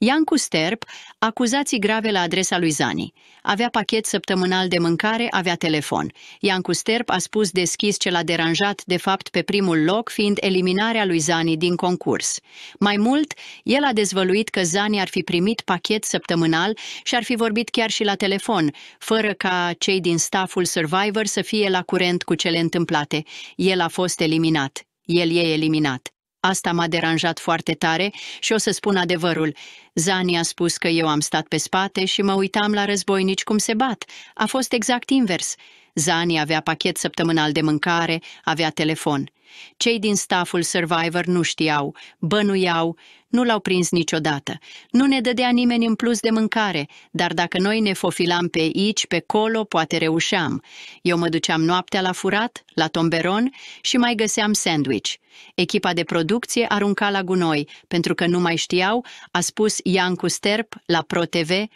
Iancu Sterp, acuzații grave la adresa lui Zani. Avea pachet săptămânal de mâncare, avea telefon. Iancu Sterp a spus deschis ce l-a deranjat, de fapt, pe primul loc, fiind eliminarea lui Zani din concurs. Mai mult, el a dezvăluit că Zani ar fi primit pachet săptămânal și ar fi vorbit chiar și la telefon, fără ca cei din staful Survivor să fie la curent cu cele întâmplate. El a fost eliminat. El e eliminat. Asta m-a deranjat foarte tare și o să spun adevărul. Zani a spus că eu am stat pe spate și mă uitam la războinici cum se bat. A fost exact invers. Zani avea pachet săptămânal de mâncare, avea telefon. Cei din staful Survivor nu știau, bănuiau, nu l-au prins niciodată. Nu ne dădea nimeni în plus de mâncare, dar dacă noi ne fofilam pe aici, pe colo, poate reușeam. Eu mă duceam noaptea la furat, la tomberon și mai găseam sandwich. Echipa de producție arunca la gunoi, pentru că nu mai știau, a spus Iancu Sterp la ProTV